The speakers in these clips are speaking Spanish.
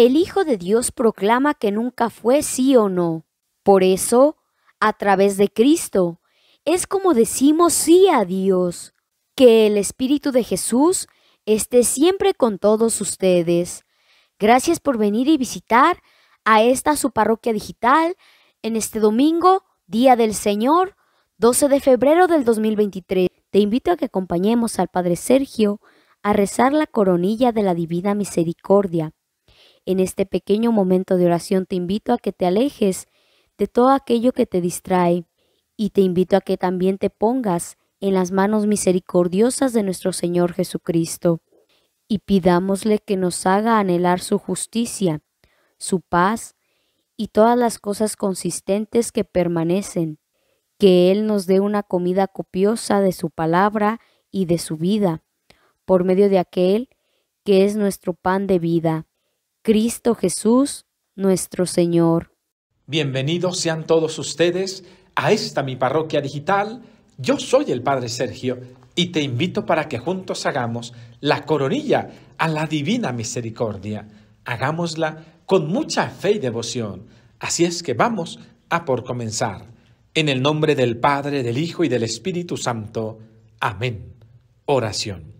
El Hijo de Dios proclama que nunca fue sí o no. Por eso, a través de Cristo, es como decimos sí a Dios. Que el Espíritu de Jesús esté siempre con todos ustedes. Gracias por venir y visitar a esta su parroquia digital en este domingo, Día del Señor, 12 de febrero del 2023. Te invito a que acompañemos al Padre Sergio a rezar la coronilla de la Divina Misericordia en este pequeño momento de oración te invito a que te alejes de todo aquello que te distrae y te invito a que también te pongas en las manos misericordiosas de nuestro Señor Jesucristo y pidámosle que nos haga anhelar su justicia, su paz y todas las cosas consistentes que permanecen, que Él nos dé una comida copiosa de su palabra y de su vida, por medio de aquel que es nuestro pan de vida Cristo Jesús, nuestro Señor. Bienvenidos sean todos ustedes a esta mi parroquia digital. Yo soy el Padre Sergio y te invito para que juntos hagamos la coronilla a la divina misericordia. Hagámosla con mucha fe y devoción. Así es que vamos a por comenzar. En el nombre del Padre, del Hijo y del Espíritu Santo. Amén. Oración.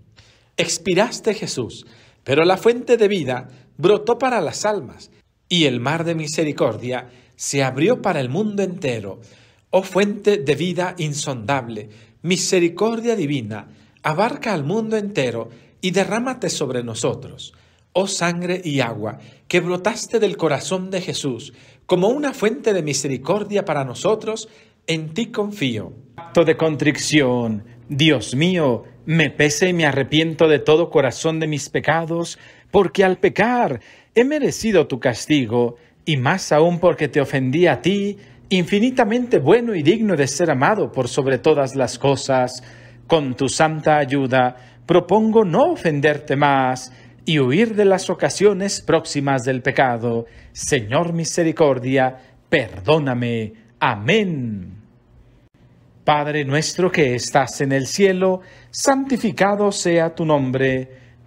Expiraste Jesús, pero la fuente de vida brotó para las almas, y el mar de misericordia se abrió para el mundo entero. Oh fuente de vida insondable, misericordia divina, abarca al mundo entero y derrámate sobre nosotros. Oh sangre y agua, que brotaste del corazón de Jesús, como una fuente de misericordia para nosotros, en ti confío. Acto de contrición, Dios mío, me pese y me arrepiento de todo corazón de mis pecados porque al pecar he merecido tu castigo, y más aún porque te ofendí a ti, infinitamente bueno y digno de ser amado por sobre todas las cosas. Con tu santa ayuda propongo no ofenderte más y huir de las ocasiones próximas del pecado. Señor misericordia, perdóname. Amén. Padre nuestro que estás en el cielo, santificado sea tu nombre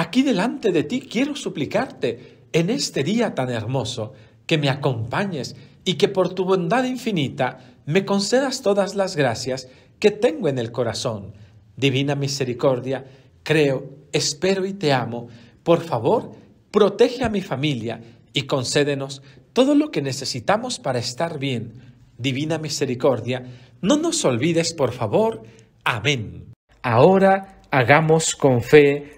aquí delante de ti quiero suplicarte en este día tan hermoso que me acompañes y que por tu bondad infinita me concedas todas las gracias que tengo en el corazón. Divina misericordia, creo, espero y te amo. Por favor, protege a mi familia y concédenos todo lo que necesitamos para estar bien. Divina misericordia, no nos olvides, por favor. Amén. Ahora hagamos con fe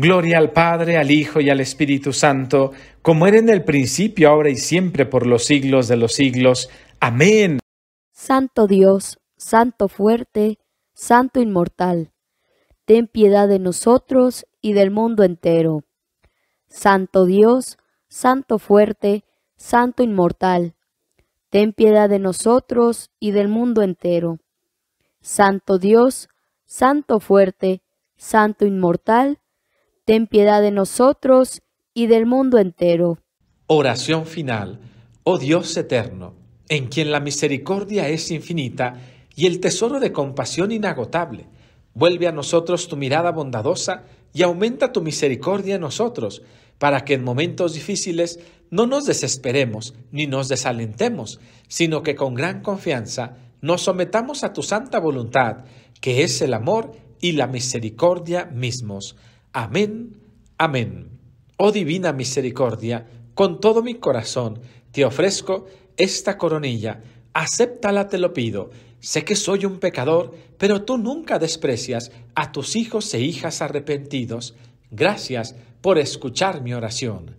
Gloria al Padre, al Hijo y al Espíritu Santo, como era en el principio, ahora y siempre, por los siglos de los siglos. Amén. Santo Dios, Santo fuerte, Santo inmortal, ten piedad de nosotros y del mundo entero. Santo Dios, Santo fuerte, Santo inmortal, ten piedad de nosotros y del mundo entero. Santo Dios, Santo fuerte, Santo inmortal, ten piedad de nosotros y del mundo entero. Oración final. Oh Dios eterno, en quien la misericordia es infinita y el tesoro de compasión inagotable, vuelve a nosotros tu mirada bondadosa y aumenta tu misericordia en nosotros, para que en momentos difíciles no nos desesperemos ni nos desalentemos, sino que con gran confianza nos sometamos a tu santa voluntad, que es el amor y la misericordia mismos. Amén, amén. Oh divina misericordia, con todo mi corazón te ofrezco esta coronilla, acéptala te lo pido. Sé que soy un pecador, pero tú nunca desprecias a tus hijos e hijas arrepentidos. Gracias por escuchar mi oración.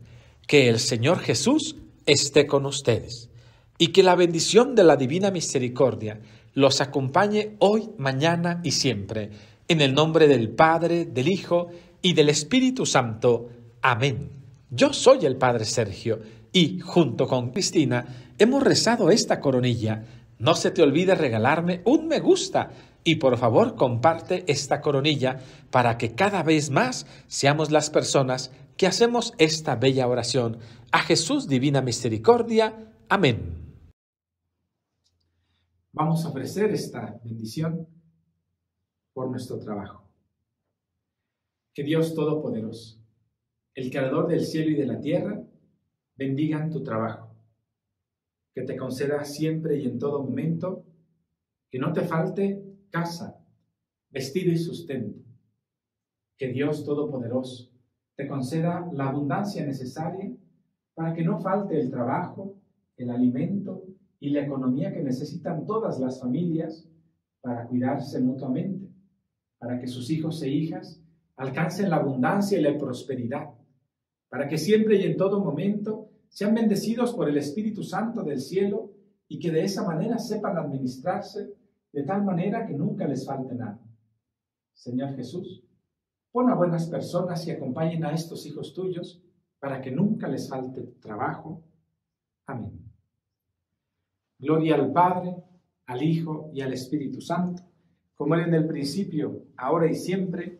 Que el Señor Jesús esté con ustedes y que la bendición de la divina misericordia los acompañe hoy, mañana y siempre. En el nombre del Padre, del Hijo, y del Espíritu Santo. Amén. Yo soy el Padre Sergio y, junto con Cristina, hemos rezado esta coronilla. No se te olvide regalarme un me gusta y por favor comparte esta coronilla para que cada vez más seamos las personas que hacemos esta bella oración. A Jesús Divina Misericordia. Amén. Vamos a ofrecer esta bendición por nuestro trabajo. Que Dios Todopoderoso, el Creador del cielo y de la tierra, bendiga tu trabajo. Que te conceda siempre y en todo momento que no te falte casa, vestido y sustento. Que Dios Todopoderoso te conceda la abundancia necesaria para que no falte el trabajo, el alimento y la economía que necesitan todas las familias para cuidarse mutuamente, para que sus hijos e hijas alcancen la abundancia y la prosperidad, para que siempre y en todo momento sean bendecidos por el Espíritu Santo del cielo y que de esa manera sepan administrarse de tal manera que nunca les falte nada. Señor Jesús, pon a buenas personas y acompañen a estos hijos tuyos para que nunca les falte trabajo. Amén. Gloria al Padre, al Hijo y al Espíritu Santo, como era en el principio, ahora y siempre,